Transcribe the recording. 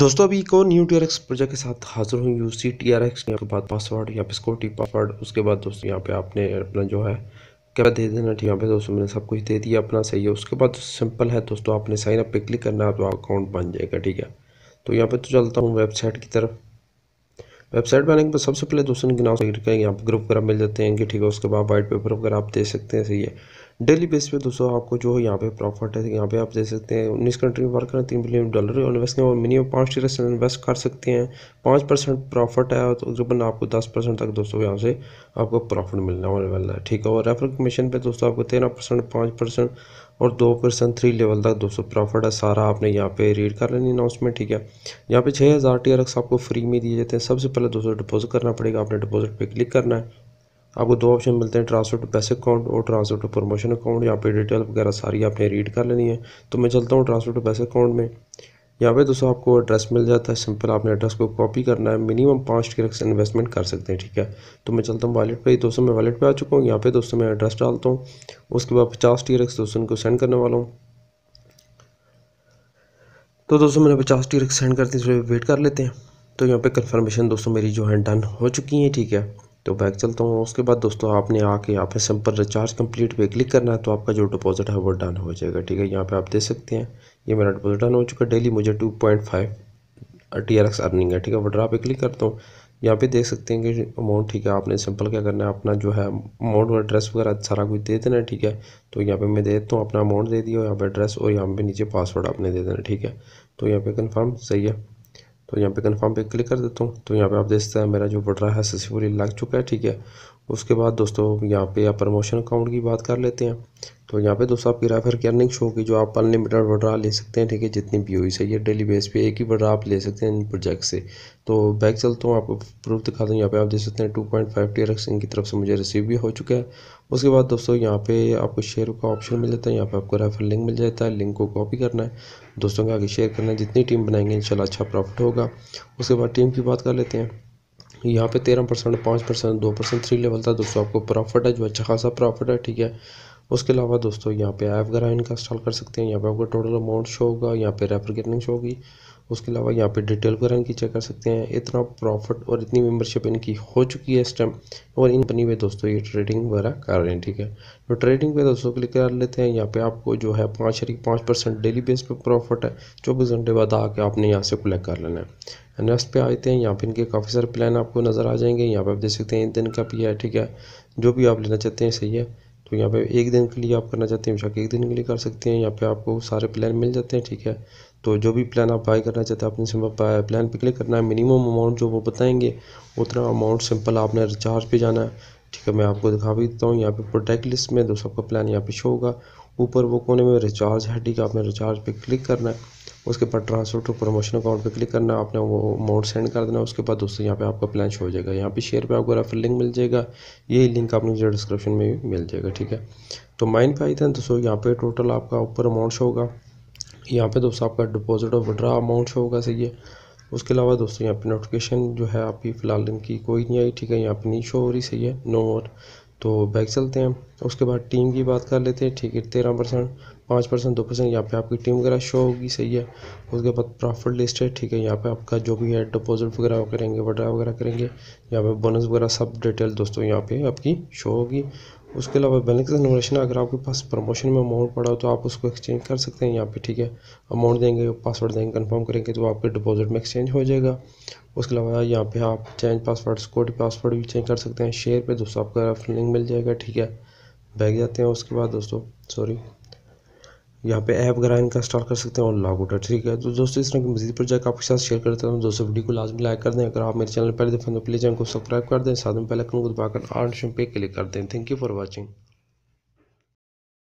दोस्तों अभी को new T R X project के साथ हाजिर हूँ you see T R X यहाँ के बाद पासवर्ड यहाँ पे सिक्योरिटी पासवर्ड उसके बाद दोस्तों यहाँ पे आपने अपना जो है क्या दे देना ठीक यहाँ पे दोस्तों मैंने सब कुछ दे दिया अपना सही है उसके बाद सिंपल है दोस्तों आपने साइन अप पे क्लिक करना है तो अकाउंट बन जाएगा ठीक है तो यहाँ पर तो चलता हूँ वेबसाइट की तरफ वेबसाइट बनाने के बाद सबसे पहले दोस्तों के नाम करेंगे यहाँ पर ग्रुप वगैरह मिल जाते हैं कि ठीक है उसके बाद वाइट पेपर वगैरह आप दे सकते हैं सही है डेली बेस पे दोस्तों आपको जो है यहाँ पे प्रॉफिट है यहाँ पे आप दे सकते हैं उन्नीस कंट्री में वर्क करें तीन बिलियन डॉलर इन्वेस्ट करें और मिनिमम पाँच परसेंट इन्वेस्ट कर सकते हैं पाँच परसेंट प्रॉफिट है तो तकरीबन आपको दस परसेंट तक दोस्तों यहाँ से आपको प्रॉफिट मिलने वाले वाला है ठीक है और रेफर कमीशन पर दोस्तों आपको तेरह परसेंट पाँच परसेंट और दो परसेंट थ्री लेवल तक दोस्तों प्रॉफिट है सारा आपने यहाँ पे रीड कर लेनी अनाउंसमेंट ठीक है यहाँ पे छः हज़ार टी आपको फ्री में दिए जाते हैं सबसे पहले दोस्तों डिपॉजिट करना पड़ेगा आपने डिपॉजिट पे क्लिक करना है आपको दो ऑप्शन मिलते हैं ट्रांसफर टू बेसिक अकाउंट और ट्रांसफर टू प्रमोशन अकाउंट यहाँ पे डिटेल वगैरह सारी आपने रीड कर लेनी है तो मैं चलता हूँ ट्रांसफर टू बेसिक अकाउंट में यहाँ पे दोस्तों आपको एड्रेस मिल जाता है सिंपल आपने एड्रेस को कॉपी करना है मिनिमम पाँच टैक्स इन्वेस्टमेंट कर सकते हैं ठीक है तो मैं चलता हूँ वालेट पर ही दोस्तों मैं वालेट पर आ चुका हूँ यहाँ पे दोस्तों मैं एड्रेस डालता हूँ उसके बाद पचास टी रक्स दोस्तों को सेंड करने वाला हूँ तो दोस्तों मैंने पचास टी रक्स सेंड करती वेट कर लेते हैं तो यहाँ पर कन्फर्मेशन दोस्तों मेरी जो है डन हो चुकी है ठीक है तो बैक चलता हूँ उसके बाद दोस्तों आपने आके यहाँ पे सिंपल रिचार्ज कंप्लीट पे क्लिक करना है तो आपका जो डिपॉजिट है वो डन हो जाएगा ठीक है यहाँ पे आप देख सकते हैं ये मेरा डिपॉजिट डन हो चुका है डेली मुझे two point five T R X earning है ठीक है वड्रा पे क्लिक करता हूँ यहाँ पे देख सकते हैं कि अमाउंट ठीक है आपने सिंपल क्या करना है अपना जो है अमाउंट और एड्रेस वगैरह सारा कुछ दे देना है ठीक है तो यहाँ पे मैं दे देता हूँ अपना अमाउंट दे दिया यहाँ पे एड्रेस और यहाँ पे नीचे पासवर्ड आपने दे देना ठीक है तो यहाँ पे कंफर्म सही है तो यहाँ पे कंफर्म पे क्लिक कर देता हूँ तो यहाँ पे आप देख सकते हैं मेरा जो रहा है सक्सेसफुली लग चुका है ठीक है उसके बाद दोस्तों यहाँ पे आप प्रमोशन अकाउंट की बात कर लेते हैं तो यहाँ पे दोस्तों आपकी रेफर की अर्निंग शो की जो आप अनलिमिटेड वड्रा ले सकते हैं ठीक है जितनी भी हुई सही है डेली बेस पे एक ही वड्रा आप ले सकते हैं इन प्रोजेक्ट से तो बैक चलता हूँ आपको प्रूफ दिखा दूँ यहाँ पे आप देख सकते हैं two point five T X इनकी तरफ से मुझे रिसीव भी हो चुका है उसके बाद दोस्तों यहाँ पे आपको शेयर का ऑप्शन मिल जाता है यहाँ पे आपको रेफर लिंक मिल जाता है लिंक को कॉपी करना है दोस्तों के आगे शेयर करना है जितनी टीम बनाएंगे इंशाल्लाह अच्छा प्रॉफिट होगा उसके बाद टीम की बात कर लेते हैं यहाँ पे तेरह परसेंट पाँच परसेंट दो परसेंट थ्री लेवल था दोस्तों आपको प्रॉफिट है जो अच्छा खासा प्रॉफिट है ठीक है उसके अलावा दोस्तों यहाँ पे ऐप वगैरह का इंस्टॉल कर सकते हैं यहाँ पे आपको टोटल अमाउंट शो होगा यहाँ पे रेफर कितनी शो होगी उसके अलावा यहाँ पे डिटेल वगैरह की चेक कर सकते हैं इतना प्रॉफिट और इतनी मेम्बरशिप इनकी हो चुकी है इस टाइम और इन कंपनी में दोस्तों ये ट्रेडिंग वगैरह कर रहे हैं ठीक है तो ट्रेडिंग पे दोस्तों क्लिक कर लेते हैं यहाँ पे आपको जो है पाँच शरीक पाँच परसेंट डेली बेस पे प्रॉफिट है चौबीस घंटे बाद आके आपने यहाँ से कलेक्ट कर लेना है नेक्स्ट पे आते हैं यहाँ पे इनके काफ़ी सारे प्लान आपको नज़र आ जाएंगे यहाँ पे आप देख सकते हैं इन दिन का भी है ठीक है जो भी आप लेना चाहते हैं सही है तो यहाँ पे एक दिन के लिए आप करना चाहते हैं बेशक एक दिन के लिए कर सकते हैं यहाँ पे आपको सारे प्लान मिल जाते हैं ठीक है तो जो भी प्लान आप बाय करना चाहते हैं आपने सिंपल प्लान पे क्लिक करना है मिनिमम अमाउंट जो वो बताएंगे उतना अमाउंट सिंपल आपने रिचार्ज पे जाना है ठीक है मैं आपको दिखा भी देता हूँ यहाँ पे प्रोडक्ट लिस्ट में दो सबका प्लान यहाँ पे शो होगा ऊपर वो कोने में रिचार्ज है ठीक है आपने रिचार्ज पे क्लिक करना है उसके बाद ट्रांसफर टू प्रमोशन अकाउंट पे क्लिक करना आपने वो अमाउंट सेंड कर देना उसके बाद दोस्तों यहाँ पे आपका प्लान शो हो जाएगा यहाँ पे शेयर पे आपको रेफर लिंक मिल जाएगा यही लिंक आपने जो डिस्क्रिप्शन में भी मिल जाएगा ठीक है तो माइन पे आई था दोस्तों यहाँ पे टोटल आपका ऊपर अमाउंट शो होगा यहाँ पे दोस्तों आपका डिपॉजिट और विड्रा अमाउंट शो होगा सही है उसके अलावा दोस्तों यहाँ पे नोटिफिकेशन जो है आपकी फ़िलहाल इनकी कोई नहीं आई ठीक है यहाँ पे नहीं शो हो रही सही है नो और तो बैक चलते हैं उसके बाद टीम की बात कर लेते हैं ठीक है तेरह परसेंट पाँच परसेंट दो परसेंट यहाँ पे आपकी टीम वगैरह शो होगी सही है उसके बाद प्रॉफिट लिस्ट है ठीक है यहाँ पे आपका जो भी है डिपॉजिट वगैरह करेंगे वड्रा वगैरह करेंगे यहाँ पे बोनस वगैरह सब डिटेल दोस्तों यहाँ पे आपकी शो होगी उसके अलावा बैलेंस इन्वेशन अगर आपके पास प्रमोशन में अमाउंट पड़ा हो तो आप उसको एक्सचेंज कर सकते हैं यहाँ पे ठीक है अमाउंट देंगे पासवर्ड देंगे कंफर्म करेंगे तो आपके डिपॉजिट में एक्सचेंज हो जाएगा उसके अलावा यहाँ पे आप चेंज पासवर्ड सिक्योरिटी पासवर्ड भी चेंज कर सकते हैं शेयर पे दोस्तों आपका रेफरल लिंक मिल जाएगा ठीक है बैग जाते हैं उसके बाद दोस्तों सॉरी यहाँ पे ऐप वगैरह इनका इंस्टॉल कर सकते हैं और लॉग आउट है ठीक है तो दोस्तों इस तरह की मजीद प्रोजेक्ट आपके साथ शेयर करते हैं दोस्तों वीडियो को लाजमी लाइक कर दें अगर आप मेरे चैनल पहले देखें तो प्लीज़ चैनल को सब्सक्राइब कर दें साथ में पहले को दबाकर आठ पे क्लिक कर दें थैंक यू फॉर वॉचिंग